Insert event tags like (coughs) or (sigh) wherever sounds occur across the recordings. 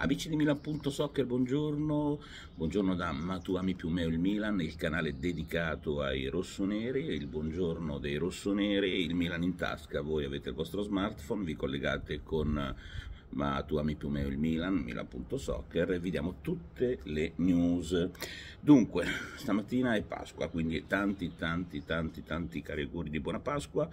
Amici di Milan.soccer, buongiorno. Buongiorno da Ma tu ami più me il Milan, il canale dedicato ai rossoneri, il buongiorno dei rossoneri, il Milan in tasca. Voi avete il vostro smartphone, vi collegate con ma tu ami più me il Milan, Milan.soccer e vi diamo tutte le news. Dunque, (laughs) stamattina è Pasqua, quindi tanti tanti tanti tanti cari auguri di buona Pasqua,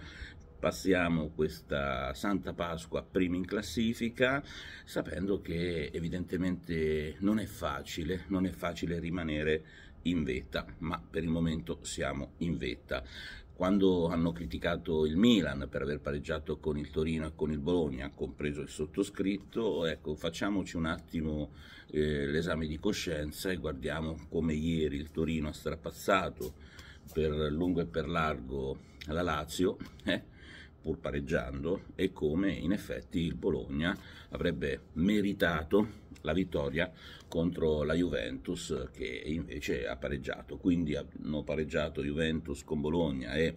passiamo questa Santa Pasqua prima in classifica, sapendo che evidentemente non è facile, non è facile rimanere in vetta, ma per il momento siamo in vetta. Quando hanno criticato il Milan per aver pareggiato con il Torino e con il Bologna, compreso il sottoscritto, ecco, facciamoci un attimo eh, l'esame di coscienza e guardiamo come ieri il Torino ha strapazzato per lungo e per largo la Lazio, eh? pur pareggiando e come in effetti il Bologna avrebbe meritato la vittoria contro la Juventus che invece ha pareggiato. Quindi hanno pareggiato Juventus con Bologna e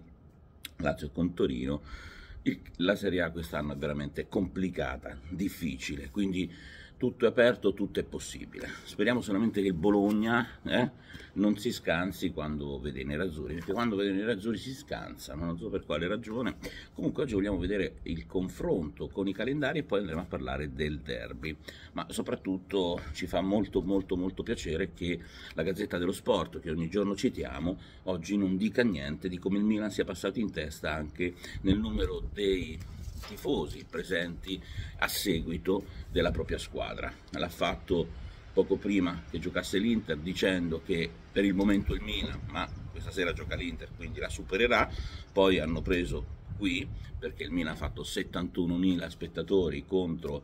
Lazio con Torino. La Serie A quest'anno è veramente complicata, difficile, quindi tutto è aperto, tutto è possibile. Speriamo solamente che il Bologna eh, non si scansi quando vede i nerazzurri, perché quando vede i nerazzurri si scansano, non so per quale ragione. Comunque oggi vogliamo vedere il confronto con i calendari e poi andremo a parlare del derby, ma soprattutto ci fa molto molto molto piacere che la Gazzetta dello Sport, che ogni giorno citiamo, oggi non dica niente di come il Milan sia passato in testa anche nel numero dei tifosi presenti a seguito della propria squadra. L'ha fatto poco prima che giocasse l'Inter dicendo che per il momento il Milan, ma questa sera gioca l'Inter quindi la supererà, poi hanno preso qui perché il Milan ha fatto 71.000 spettatori contro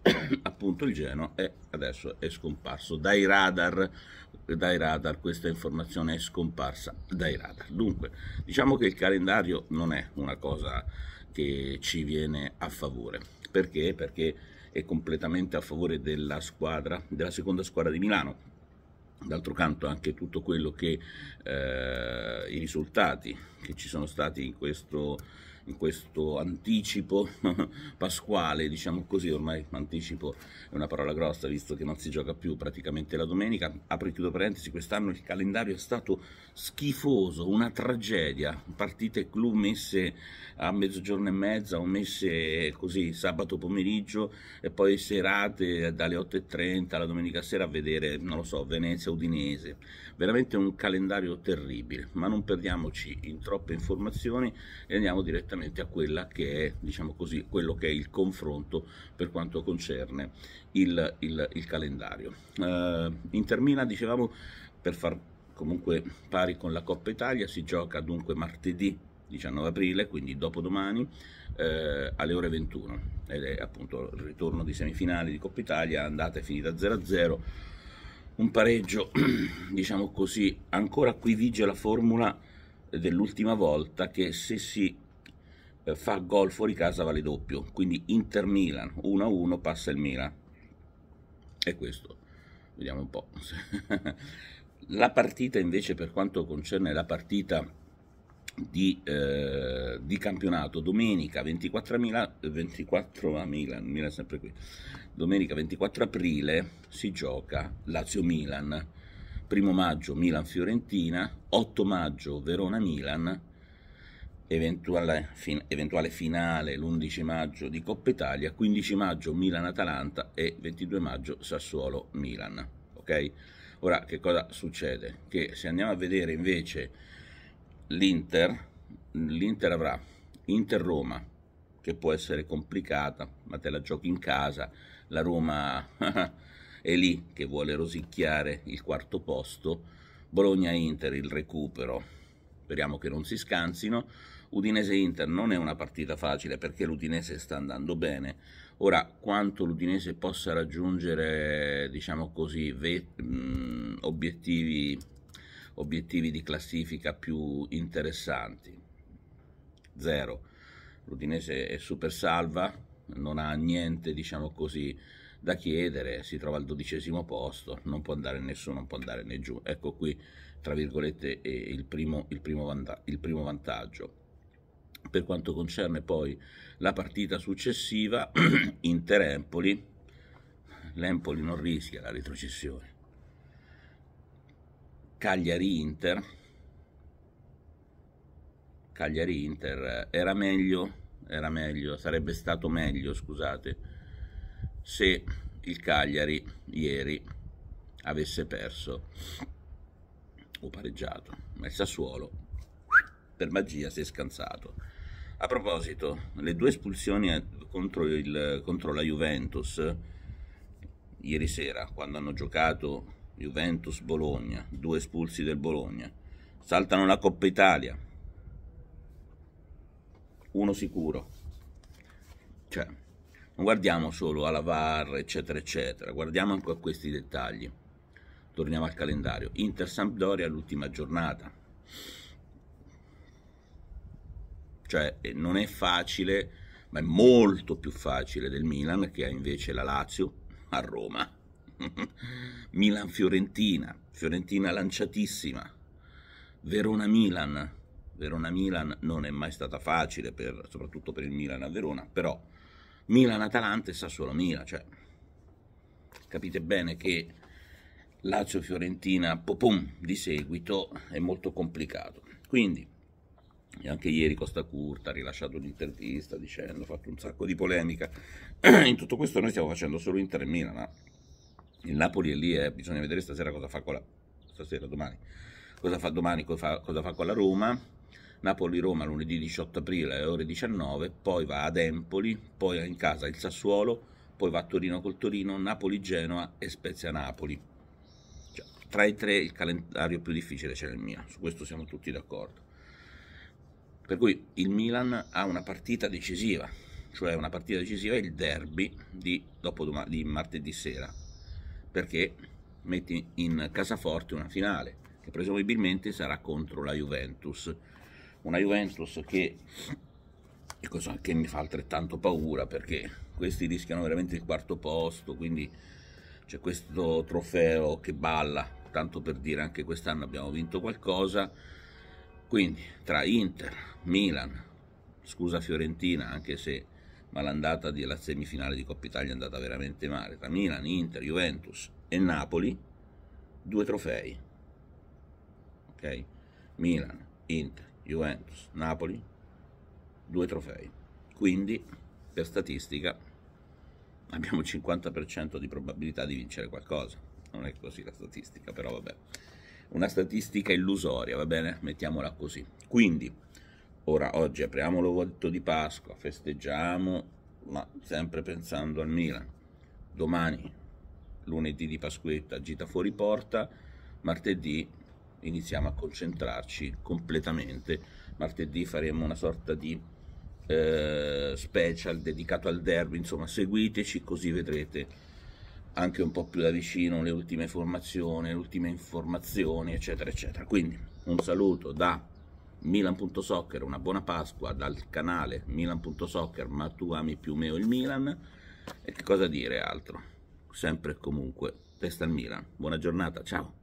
(coughs) appunto il Genoa e adesso è scomparso dai radar, dai radar questa informazione è scomparsa dai radar dunque diciamo che il calendario non è una cosa che ci viene a favore. Perché? Perché è completamente a favore della squadra, della seconda squadra di Milano. D'altro canto anche tutto quello che eh, i risultati che ci sono stati in questo in questo anticipo (laughs) pasquale, diciamo così, ormai anticipo è una parola grossa visto che non si gioca più praticamente la domenica, apro e chiudo parentesi, quest'anno il calendario è stato schifoso, una tragedia, partite clou messe a mezzogiorno e mezza o messe così sabato pomeriggio e poi serate dalle 8.30 alla domenica sera a vedere, non lo so, Venezia, Udinese, veramente un calendario terribile, ma non perdiamoci in troppe informazioni e andiamo direttamente direttamente a quella che è, diciamo così, quello che è il confronto per quanto concerne il, il, il calendario. Eh, in Termina, dicevamo, per far comunque pari con la Coppa Italia, si gioca dunque martedì 19 aprile, quindi dopodomani, eh, alle ore 21. Ed è appunto il ritorno di semifinali di Coppa Italia, andata è finita 0-0. Un pareggio, (clears throat) diciamo così, ancora qui vige la formula dell'ultima volta che se si eh, fa gol fuori casa vale doppio, quindi Inter Milan 1-1 passa il Milan. E questo, vediamo un po'. (laughs) la partita invece per quanto concerne la partita di, eh, di campionato, domenica 24, Mila, 24 a Milan, Milan sempre qui, domenica 24 aprile si gioca Lazio-Milan, primo maggio Milan-Fiorentina, 8 maggio Verona-Milan, eventuale, fin, eventuale finale l'11 maggio di Coppa Italia, 15 maggio Milan-Atalanta e 22 maggio Sassuolo-Milan. Ok? Ora che cosa succede? Che se andiamo a vedere invece l'Inter, l'Inter avrà Inter-Roma, che può essere complicata, ma te la giochi in casa, la Roma (laughs) è lì che vuole rosicchiare il quarto posto, Bologna-Inter il recupero, speriamo che non si scansino, Udinese-Inter non è una partita facile perché l'Udinese sta andando bene. Ora, quanto l'Udinese possa raggiungere, diciamo così, ve- mh, mm, obiettivi, obiettivi di classifica più interessanti? Zero. L'Udinese è super salva, non ha niente, diciamo così, da chiedere, si trova al dodicesimo posto, non può andare nessuno, non può andare né giù. Ecco qui, tra virgolette, il primo, il primo, vanta- il primo vantaggio. Per quanto concerne poi la partita successiva, (clears throat) Inter-Empoli, l'Empoli non rischia la retrocessione. Cagliari-Inter, Cagliari-Inter era meglio, era meglio, sarebbe stato meglio, scusate, se il Cagliari ieri avesse perso o pareggiato, ma il Sassuolo per magia si è scansato. A proposito, le due espulsioni eh, contro, il, contro la Juventus ieri sera, quando hanno giocato Juventus-Bologna, due espulsi del Bologna, saltano la Coppa Italia, uno sicuro. Cioè, non guardiamo solo alla VAR, eccetera, eccetera, guardiamo anche a questi dettagli. Torniamo al calendario. Inter-Sampdoria, l'ultima giornata. Cioè eh, non è facile, ma è molto più facile del Milan che ha invece la Lazio a Roma. (laughs) Milan-Fiorentina, Fiorentina lanciatissima. Verona-Milan, Verona-Milan non è mai stata facile, per, soprattutto per il Milan a Verona, però Milan-Atalanta e Sassuolo-Milan, cioè capite bene che Lazio-Fiorentina di seguito è molto complicato. Quindi e anche ieri Costa Curta ha rilasciato un'intervista dicendo, ha fatto un sacco di polemica. (clears throat) In tutto questo noi stiamo facendo solo Inter e Milan, ma il Napoli è lì eh. bisogna vedere stasera cosa fa con la... stasera, domani, cosa fa domani, cosa fa, cosa fa con la Roma. Napoli-Roma lunedì 18 aprile alle ore 19, poi va ad Empoli, poi in casa il Sassuolo, poi va a Torino col Torino, Napoli-Genoa e Spezia-Napoli. Cioè, tra i tre il calendario più difficile c'è nel mio, su questo siamo tutti d'accordo. Per cui il Milan ha una partita decisiva, cioè una partita decisiva è il derby di, doma- di martedì sera, perché metti in casaforte una finale, che presumibilmente sarà contro la Juventus. Una Juventus che, cosa, che mi fa altrettanto paura, perché questi rischiano veramente il quarto posto, quindi c'è questo trofeo che balla, tanto per dire anche quest'anno abbiamo vinto qualcosa quindi tra Inter, Milan, scusa Fiorentina, anche se ma l'andata della semifinale di Coppa Italia è andata veramente male, tra Milan, Inter, Juventus e Napoli, due trofei. Ok? Milan, Inter, Juventus, Napoli, due trofei. Quindi, per statistica, abbiamo il 50% di probabilità di vincere qualcosa. Non è così la statistica, però vabbè una statistica illusoria, va bene? Mettiamola così. Quindi, ora oggi apriamo l'ovolto di Pasqua, festeggiamo, ma sempre pensando al Milan. Domani, lunedì di Pasquetta, gita fuori porta, martedì iniziamo a concentrarci completamente. Martedì faremo una sorta di eh, special dedicato al derby, insomma seguiteci così vedrete anche un po' più da vicino le ultime formazioni, le ultime informazioni, eccetera, eccetera. Quindi un saluto da Milan.soccer, una buona Pasqua dal canale Milan.soccer, ma tu ami più me o il Milan. E che cosa dire altro? Sempre e comunque, testa al Milan. Buona giornata, ciao!